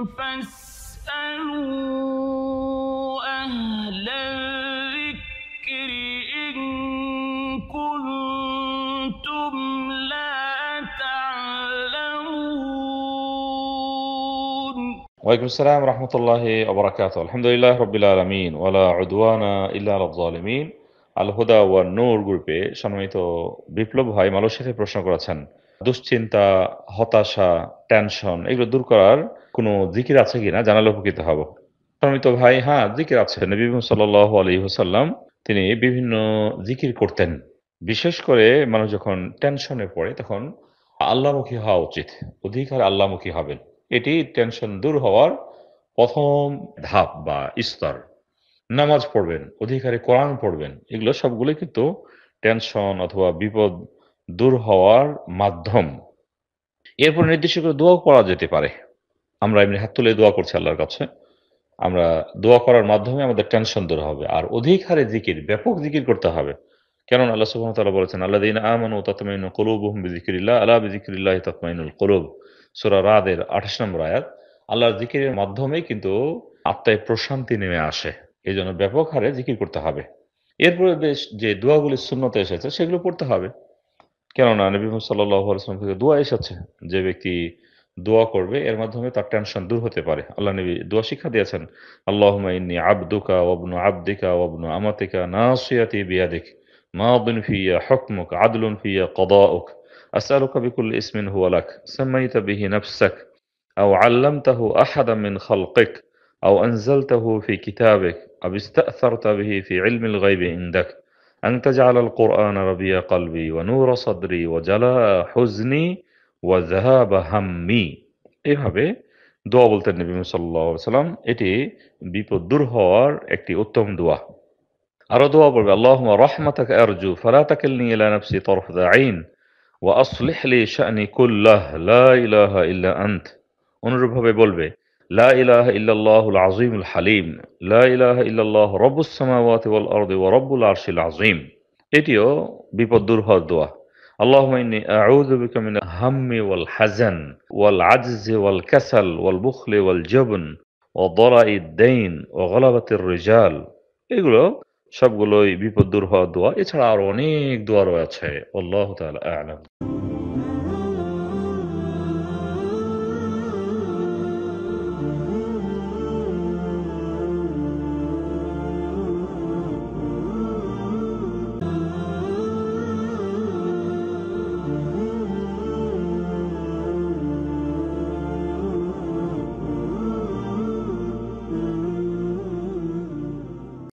ওয়ালাইকুম আসসালাম রহমতুল্লাহ ওবরাকাত আলহামদুলিল্লাহ রবিল আলমিন ওয়ালা উদওয়ানা ইল্লা আলমিন গ্রুপে সম্মানিত বিপ্লব ভাই মালয়েশিয়াতে প্রশ্ন করেছেন দুশ্চিন্তা হতাশা টেনশন এগুলো দূর করার কোনো জিকির আছে কিনা জানালে উপকৃত হব সমিত ভাই হ্যাঁ জিকির আছে বিভিন্ন সাল আলী হুসাল্লাম তিনি বিভিন্ন জিকির করতেন বিশেষ করে মানুষ যখন টেনশনে পড়ে তখন আল্লাহমুখী হওয়া উচিত অধিকার আল্লামুখী হবেন এটি টেনশন দূর হওয়ার প্রথম ধাপ বা স্তর নামাজ পড়বেন অধিকারে কোরআন পড়বেন এগুলো সবগুলো কিন্তু টেনশন অথবা বিপদ দূর হওয়ার মাধ্যম এরপর নির্দিষ্ট করে দোয়া করা যেতে পারে আমরা এমনি হাত তুলে দোয়া করছি আল্লাহর কাছে আমরা দোয়া করার মাধ্যমে আমাদের টেনশন দূর হবে আর অধিক হারে জিকির ব্যাপক জিকির করতে হবে কেন আল্লাহ সুহাম তালা বলেছেন আল্লাহ দিন ও তাতমাইন কুলুবুহুম বিযিকরিল্লাহ আল্লাহ বিযিকরিল্লাহ তাতমাইনুল কুলুব সুরা রাদের আঠাশ নম্বর আয়াত আল্লাহর জিকিরের মাধ্যমেই কিন্তু আত্মায় প্রশান্তি নেমে আসে এই জন্য ব্যাপক হারে জিকির করতে হবে এরপরে বেশ যে দোয়াগুলি শূন্যতে এসেছে সেগুলো পড়তে হবে কেননা নবী মোহাম্মদ সাল্লাহ আলসালাম থেকে দোয়া এসেছে যে ব্যক্তি দোয়া করবে এর মাধ্যমে তার টেনশন দূর হতে পারে আল্লাহ নবী দোয়া শিক্ষা দিয়েছেন আল্লাহ ইন্নি আব্দুকা অবনু আব্দিকা অবনু আমাতিকা নাসিয়াতি বিয়াদিক মাদিন ফিয়া হকমুক আদলুন ফিয়া কদাউক أسألك بكل اسم هو لك سميت به نفسك أو علمته أحدا من خلقك أو أنزلته في كتابك أو استأثرت به في علم الغيب عندك أن تجعل القرآن ربيع قلبي ونور صدري وجلاء حزني وذهاب همي এভাবে দোয়া বলতেন নবী সাল্লাহ সাল্লাম এটি বিপদ দূর হওয়ার একটি উত্তম দোয়া আরো দোয়া বলবে আল্লাহ রহমতাক আরজু ফলাতাকিলনি ইলা নাফসি তরফত আইন ওয়া আসলিহ লি শানি কুল্লাহ লা ইলাহা ইল্লা আনত অনুরূপভাবে বলবে لا إله إلا الله العظيم الحليم لا إله إلا الله رب السماوات والأرض ورب العرش العظيم إتيو বিপদ দূর اللهم إني أعوذ بك من الهم والحزن والعجز والكسل والبخل والجبن وضراء الدين وغلبة الرجال এগুলো সবগুলোই বিপদ দূর হওয়ার দোয়া এছাড়া আরো অনেক দোয়া রয়েছে আল্লাহ তাআলা আলাম